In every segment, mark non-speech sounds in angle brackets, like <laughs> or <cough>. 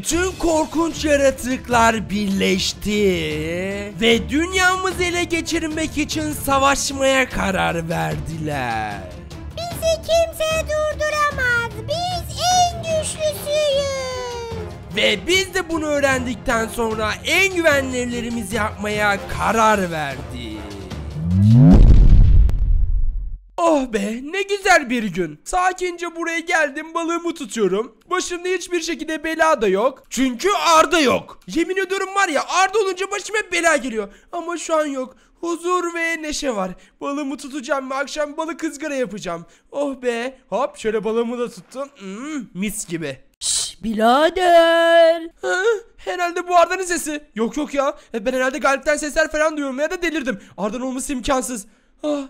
Bütün korkunç yaratıklar birleşti ve dünyamızı ele geçirmek için savaşmaya karar verdiler. Bizi kimse durduramaz. Biz en güçlüsüyüz. Ve biz de bunu öğrendikten sonra en güvenlilerimizi yapmaya karar verdik. Oh be ne güzel bir gün. Sakince buraya geldim balığımı tutuyorum. Başımda hiçbir şekilde bela da yok. Çünkü Arda yok. Yemin ediyorum var ya Arda olunca başıma bela geliyor. Ama şu an yok. Huzur ve neşe var. Balımı tutacağım ve akşam balık kızgara yapacağım. Oh be. Hop şöyle balımı da tuttum. Hmm, mis gibi. Şş, birader. Ha, herhalde bu Arda'nın sesi. Yok yok ya. E, ben herhalde galipten sesler falan duyuyorum ya da delirdim. Arda'nın olması imkansız. Ah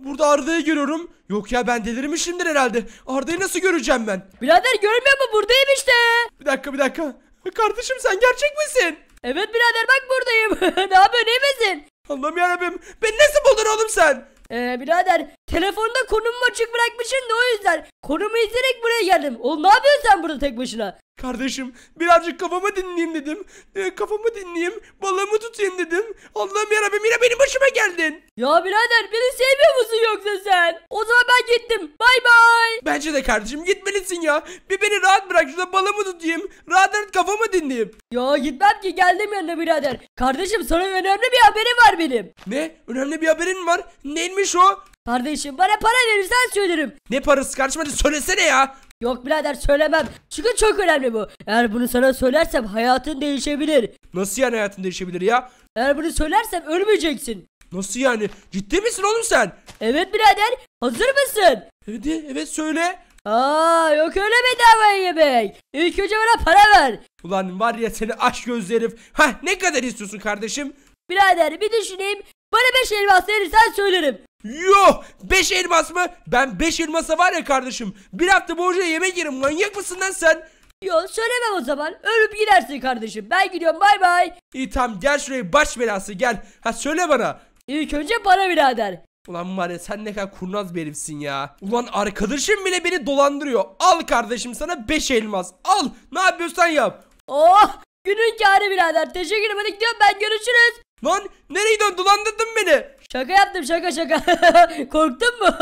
Burada Arda'yı görüyorum. Yok ya ben delirmişimdir herhalde. Arda'yı nasıl göreceğim ben? Birader görmüyor mu buradayım işte. Bir dakika bir dakika. Kardeşim sen gerçek misin? Evet birader bak buradayım. <laughs> ne yapıyorsun iyi misin? Allah'ım yarabbim. Ben nasıl buldun oğlum sen? Ee, birader telefonda konumu açık bırakmışım da o yüzden konumu izleyerek buraya geldim. Oğlum ne yapıyorsun sen burada tek başına? Kardeşim birazcık kafamı dinleyeyim dedim. E, kafamı dinleyeyim, balığımı tutayım dedim. Allah'ım yarabbim yine benim başıma geldin. Ya birader beni sevmiyor musun yoksa sen? O zaman ben gittim. Bay bay. Bence de kardeşim gitmelisin ya. Bir beni rahat bırak şurada balığımı tutayım. Rahat rahat kafamı dinleyeyim. Ya gitmem ki geldim yanına birader. Kardeşim sana önemli bir haberim var benim. Ne? Önemli bir haberin var. Neymiş o? Kardeşim bana para verirsen söylerim. Ne parası kardeşim hadi söylesene ya. Yok birader söylemem. Çünkü çok önemli bu. Eğer bunu sana söylersem hayatın değişebilir. Nasıl yani hayatın değişebilir ya? Eğer bunu söylersem ölmeyeceksin. Nasıl yani? Ciddi misin oğlum sen? Evet birader. Hazır mısın? Evet, evet söyle. Aa yok öyle bedava yemek. İlk önce bana para ver. Ulan var ya seni aç gözlü herif. Hah ne kadar istiyorsun kardeşim? Birader bir düşüneyim. Bana 5 elmas verirsen söylerim. Yuh 5 elmas mı? Ben 5 elmasa var ya kardeşim. Bir hafta boyunca yemek yerim. Manyak mısın lan sen? Yo söyleme o zaman. Ölüp gidersin kardeşim. Ben gidiyorum bay bay. İyi tamam gel şuraya baş belası gel. Ha söyle bana. İlk önce bana birader. Ulan var ya sen ne kadar kurnaz bir herifsin ya. Ulan arkadaşım bile beni dolandırıyor. Al kardeşim sana 5 elmas. Al ne yapıyorsan yap. Oh günün kârı birader. Teşekkür ederim. Hadi gidiyorum ben görüşürüz. Lan nereye dön dolandırdın beni? Şaka yaptım şaka şaka. <laughs> Korktun mu?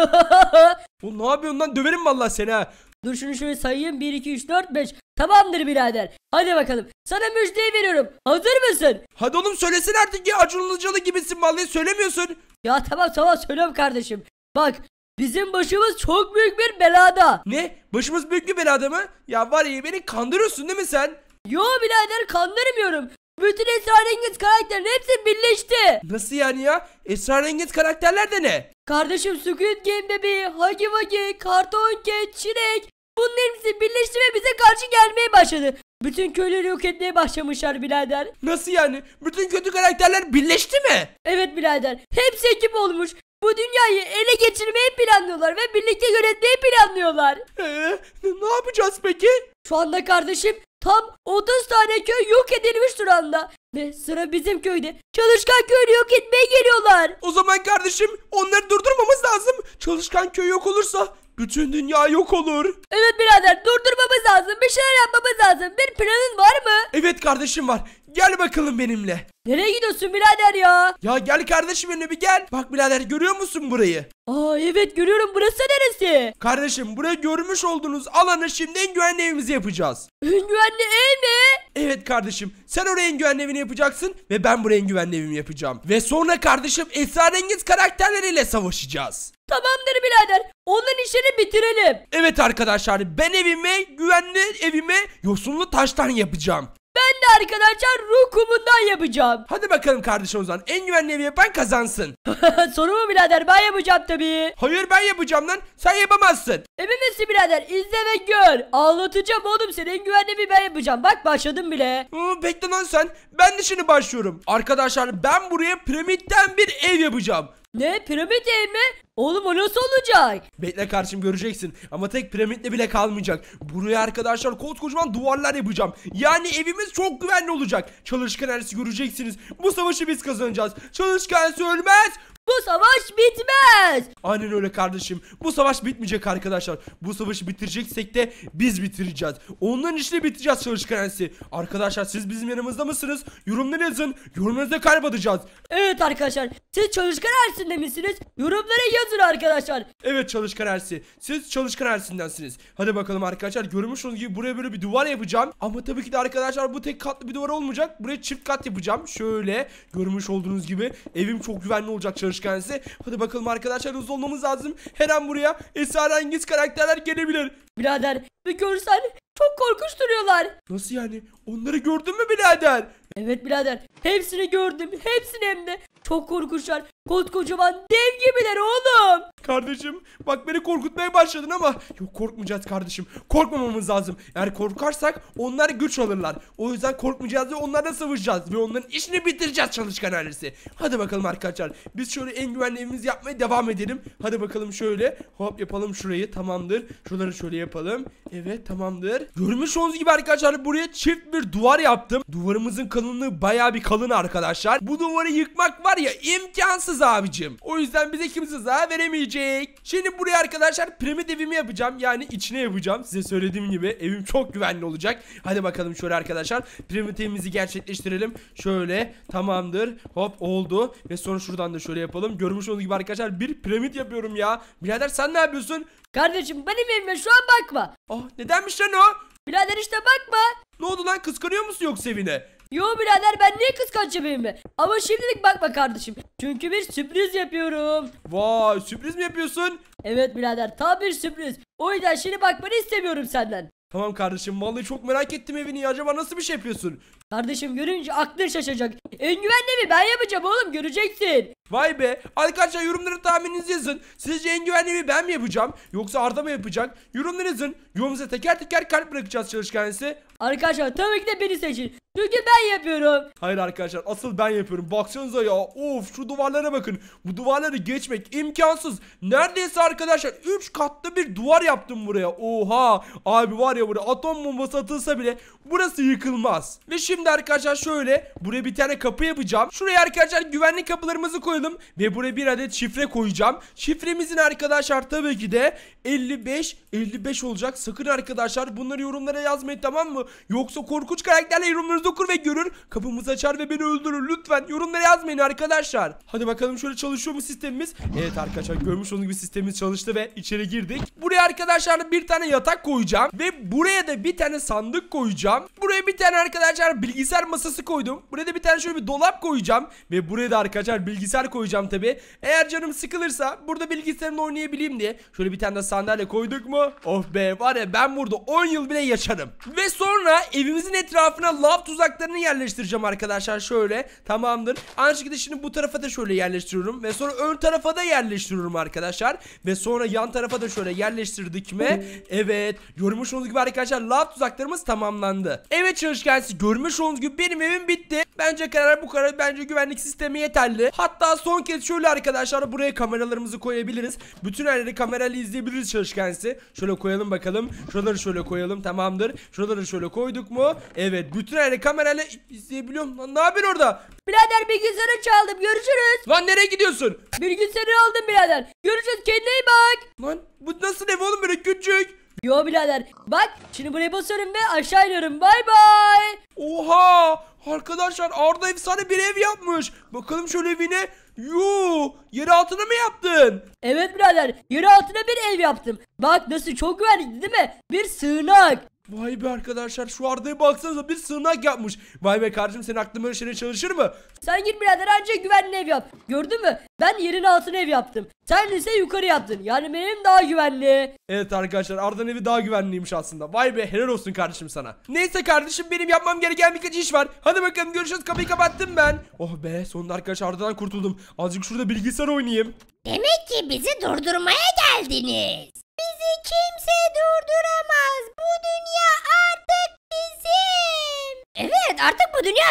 Bu <laughs> ne yapıyorsun lan döverim vallahi seni ha. Dur şunu şöyle sayayım 1 2 3 4 5. Tamamdır birader. Hadi bakalım. Sana müjdeyi veriyorum. Hazır mısın? Hadi oğlum söylesin artık ya Acun gibisin vallahi söylemiyorsun. Ya tamam tamam söylüyorum kardeşim. Bak Bizim başımız çok büyük bir belada. Ne? Başımız büyük bir belada mı? Ya var ya beni kandırıyorsun değil mi sen? Yo birader kandırmıyorum. Bütün esrarengiz karakterler hepsi birleşti. Nasıl yani ya? Esrarengiz karakterler de ne? Kardeşim Squid Game Baby, Hagi Wagi, Karton Cat, Çilek bunların hepsi birleşti ve bize karşı gelmeye başladı. Bütün köyleri yok etmeye başlamışlar birader. Nasıl yani? Bütün kötü karakterler birleşti mi? Evet birader. Hepsi ekip olmuş. Bu dünyayı ele geçirmeyi planlıyorlar ve birlikte yönetmeyi planlıyorlar. Ee, ne yapacağız peki? Şu anda kardeşim Tam 30 tane köy yok edilmiş duranda. anda. Ve sıra bizim köyde. Çalışkan köyünü yok etmeye geliyorlar. O zaman kardeşim onları durdurmamız lazım. Çalışkan köy yok olursa bütün dünya yok olur. Evet birader durdurmamız lazım. Bir şeyler yapmamız lazım. Bir planın var mı? Evet kardeşim var. Gel bakalım benimle. Nereye gidiyorsun birader ya? Ya gel kardeşim benimle bir gel. Bak birader görüyor musun burayı? Aa evet görüyorum burası neresi? Kardeşim burayı görmüş olduğunuz alanı şimdi en güvenli evimizi yapacağız. En güvenli ev mi? Evet kardeşim sen oraya en güvenli evini yapacaksın ve ben buraya en güvenli evimi yapacağım. Ve sonra kardeşim esrarengiz karakterleriyle savaşacağız. Tamamdır birader. Onların işini bitirelim. Evet arkadaşlar ben evime güvenli evime yosunlu taştan yapacağım. Ben de arkadaşlar ruh yapacağım. Hadi bakalım kardeşim o zaman. En güvenli evi yapan kazansın. <laughs> Soru mu birader ben yapacağım tabii. Hayır ben yapacağım lan. Sen yapamazsın. Emin misin birader? İzle ve gör. Anlatacağım oğlum senin en güvenli evi ben yapacağım. Bak başladım bile. Hmm, bekle lan sen. Ben de şimdi başlıyorum. Arkadaşlar ben buraya piramitten bir ev yapacağım. Ne piramit ev mi? Oğlum o nasıl olacak? Bekle karşım göreceksin ama tek piramitle bile kalmayacak. Buraya arkadaşlar koskocaman duvarlar yapacağım. Yani evimiz çok güvenli olacak. Çalışkan Ersi göreceksiniz. Bu savaşı biz kazanacağız. Çalışkan Ersi ölmez. Bu savaş bitmez. Aynen öyle kardeşim. Bu savaş bitmeyecek arkadaşlar. Bu savaşı bitireceksek de biz bitireceğiz. Onların işini bitireceğiz çalışkan Arkadaşlar siz bizim yanımızda mısınız? Yorumları yazın. Yorumlarınızı kaybedeceğiz. Evet arkadaşlar. Siz çalışkan Ersin'de misiniz? Yorumlara yazın arkadaşlar. Evet çalışkan Ersin. Siz çalışkan Ersin'densiniz. Hadi bakalım arkadaşlar. Görmüş olduğunuz gibi buraya böyle bir duvar yapacağım. Ama tabii ki de arkadaşlar bu tek katlı bir duvar olmayacak. Buraya çift kat yapacağım. Şöyle görmüş olduğunuz gibi evim çok güvenli olacak çalışkan çalışkan size. Hadi bakalım arkadaşlar hızlı olmamız lazım. Her an buraya esrarengiz karakterler gelebilir. Birader bir görsen çok korkunç duruyorlar. Nasıl yani? Onları gördün mü birader? Evet birader. Hepsini gördüm. Hepsini hem de. Çok korkunçlar. kocaman dev gibiler oğlum. Kardeşim bak beni korkutmaya başladın ama yok korkmayacağız kardeşim. Korkmamamız lazım. Eğer korkarsak onlar güç alırlar. O yüzden korkmayacağız ve onlarla savaşacağız ve onların işini bitireceğiz çalışkan ailesi. Hadi bakalım arkadaşlar. Biz şöyle en güvenli evimizi yapmaya devam edelim. Hadi bakalım şöyle. Hop yapalım şurayı. Tamamdır. Şuraları şöyle yapalım. Evet tamamdır. Görmüş olduğunuz gibi arkadaşlar buraya çift bir duvar yaptım. Duvarımızın kalınlığı baya bir kalın arkadaşlar. Bu duvarı yıkmak var ya imkansız abicim. O yüzden bize kimse zarar veremeyecek. Şimdi buraya arkadaşlar piramit evimi yapacağım. Yani içine yapacağım. Size söylediğim gibi evim çok güvenli olacak. Hadi bakalım şöyle arkadaşlar. Piramit evimizi gerçekleştirelim. Şöyle tamamdır. Hop oldu. Ve sonra şuradan da şöyle yapalım. Görmüş olduğunuz gibi arkadaşlar bir piramit yapıyorum ya. Birader sen ne yapıyorsun? Kardeşim benim evime şu an bakma. Ah nedenmiş lan o? Birader işte bakma. Ne oldu lan kıskanıyor musun yoksa evine? Yo birader ben niye kıskanç yapayım be? Ama şimdilik bakma kardeşim. Çünkü bir sürpriz yapıyorum. Vay sürpriz mi yapıyorsun? Evet birader tam bir sürpriz. O yüzden şimdi bakmanı istemiyorum senden. Tamam kardeşim vallahi çok merak ettim evini ya. acaba nasıl bir şey yapıyorsun? Kardeşim görünce aklın şaşacak. En güvenli mi ben yapacağım oğlum göreceksin. Vay be arkadaşlar yorumlara tahmininizi yazın. Sizce en güvenli mi ben mi yapacağım yoksa Arda mı yapacak? Yorumlara yazın. Yorumunuza teker teker kalp bırakacağız çalışkan Arkadaşlar tabii ki de beni seçin. Çünkü ben yapıyorum. Hayır arkadaşlar asıl ben yapıyorum. Baksanıza ya. Of şu duvarlara bakın. Bu duvarları geçmek imkansız. Neredeyse arkadaşlar 3 katlı bir duvar yaptım buraya. Oha. Abi var ya buraya atom bombası atılsa bile burası yıkılmaz. Ve şimdi arkadaşlar şöyle buraya bir tane kapı yapacağım. Şuraya arkadaşlar güvenlik kapılarımızı koyalım. Ve buraya bir adet şifre koyacağım. Şifremizin arkadaşlar tabii ki de 55 55 olacak. Sakın arkadaşlar bunları yorumlara yazmayın tamam mı? Yoksa korkunç karakterle yorumları göz dokur ve görür kapımızı açar ve beni öldürür. Lütfen yorumlara yazmayın arkadaşlar. Hadi bakalım şöyle çalışıyor mu sistemimiz? Evet arkadaşlar görmüş olduğunuz gibi sistemimiz çalıştı ve içeri girdik. Buraya arkadaşlar bir tane yatak koyacağım ve buraya da bir tane sandık koyacağım. Buraya bir tane arkadaşlar bilgisayar masası koydum. Buraya da bir tane şöyle bir dolap koyacağım ve buraya da arkadaşlar bilgisayar koyacağım tabi. Eğer canım sıkılırsa burada bilgisayarını oynayabileyim diye şöyle bir tane de sandalye koyduk mu? Of be var ya ben burada 10 yıl bile yaşarım. Ve sonra evimizin etrafına laf tuzaklarını yerleştireceğim arkadaşlar şöyle. Tamamdır. Aynı şekilde şimdi bu tarafa da şöyle yerleştiriyorum. Ve sonra ön tarafa da yerleştiriyorum arkadaşlar. Ve sonra yan tarafa da şöyle yerleştirdik mi? Evet. Görmüş olduğunuz gibi arkadaşlar lav tuzaklarımız tamamlandı. Evet çalışkensi görmüş olduğunuz gibi benim evim bitti. Bence karar bu karar. Bence güvenlik sistemi yeterli. Hatta son kez şöyle arkadaşlar buraya kameralarımızı koyabiliriz. Bütün yerleri kamerayla izleyebiliriz çalışkansı. Şöyle koyalım bakalım. Şuraları şöyle koyalım tamamdır. Şuraları şöyle koyduk mu? Evet bütün yerleri kamerayla izleyebiliyorum. Lan ne yapıyorsun orada? Birader bilgisayarı çaldım görüşürüz. Lan nereye gidiyorsun? Bilgisayarı aldım birader. Görüşürüz kendine iyi bak. Lan bu nasıl ev oğlum böyle küçük? Yo birader bak şimdi buraya basıyorum ve aşağı iniyorum bay bay. Oha! Arkadaşlar Arda efsane bir ev yapmış. Bakalım şöyle evine. Yuu! Yeri altına mı yaptın? Evet birader. Yeri altına bir ev yaptım. Bak nasıl çok güvenlikli değil mi? Bir sığınak. Vay be arkadaşlar şu Arda'ya baksanıza bir sığınak yapmış. Vay be kardeşim senin aklın böyle şeyler çalışır mı? Sen git birader önce güvenli ev yap. Gördün mü? Ben yerin altına ev yaptım. Sen ise yukarı yaptın. Yani benim daha güvenli. Evet arkadaşlar Arda'nın evi daha güvenliymiş aslında. Vay be helal olsun kardeşim sana. Neyse kardeşim benim yapmam gereken birkaç iş var. Hadi bakalım görüşürüz kapıyı kapattım ben. Oh be sonunda arkadaşlar Arda'dan kurtuldum. Azıcık şurada bilgisayar oynayayım. Demek ki bizi durdurmaya geldiniz. Bizi kimse durdu.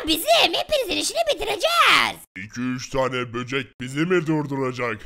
bizim hepinizin işini bitireceğiz. 2-3 tane böcek bizi mi durduracak?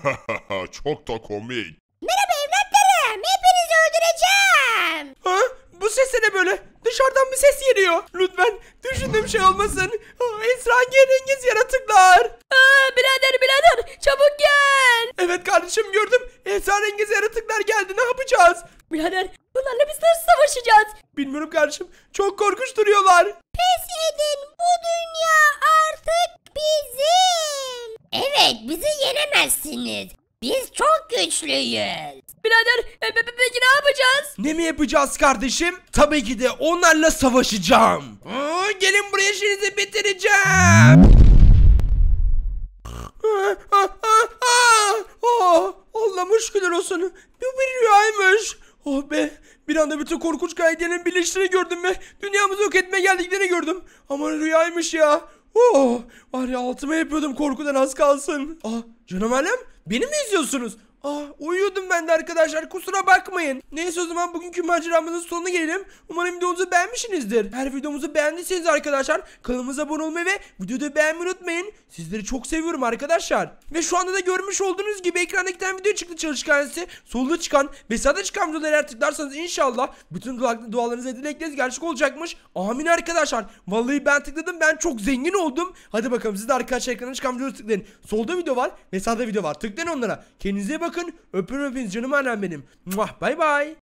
<laughs> Çok da komik. Merhaba evlatlarım hepinizi öldüreceğim. Ha? Bu ses ne böyle? Dışarıdan bir ses geliyor. Lütfen düşündüğüm şey olmasın. Ah, Esrarengiz yaratıklar. Aa, birader birader çabuk gel. Evet kardeşim gördüm. Esrarengiz yaratıklar geldi. Ne yapacağız? Birader bunlarla biz nasıl savaşacağız? Bilmiyorum kardeşim. Çok korkunç duruyorlar. Pes edin bu dünya artık bizim. Evet bizi yenemezsiniz. Biz çok güçlüyüz. Birader e, pe- pe- peki ne yapacağız? Ne mi yapacağız kardeşim? Tabii ki de onlarla savaşacağım. Aa, gelin buraya işinizi bitireceğim. Allah ah, ah, ah, ah. Oh, olsun. Bu bir rüyaymış. Oh be bir anda bütün korkunç kaidelerin birleştiğini gördüm ve dünyamızı yok etmeye geldiklerini gördüm. Aman rüyaymış ya. Oh, var ya altıma yapıyordum korkudan az kalsın. Ah canım alem beni mi izliyorsunuz? Ah uyuyordum ben de arkadaşlar kusura bakmayın. Neyse o zaman bugünkü maceramızın sonuna gelelim. Umarım videomuzu beğenmişsinizdir. Her videomuzu beğendiyseniz arkadaşlar kanalımıza abone olmayı ve videoda beğenmeyi unutmayın. Sizleri çok seviyorum arkadaşlar. Ve şu anda da görmüş olduğunuz gibi ekrandaki tane video çıktı çalışkanesi. Solda çıkan ve sağda çıkan videoları eğer tıklarsanız inşallah bütün dualarınıza dilekleriniz gerçek olacakmış. Amin arkadaşlar. Vallahi ben tıkladım ben çok zengin oldum. Hadi bakalım siz de arkadaşlar ekrana çıkan videoları tıklayın. Solda video var ve sağda video var. Tıklayın onlara. Kendinize bakın bakın. Öpün öpün canım annem benim. Muah bay bay.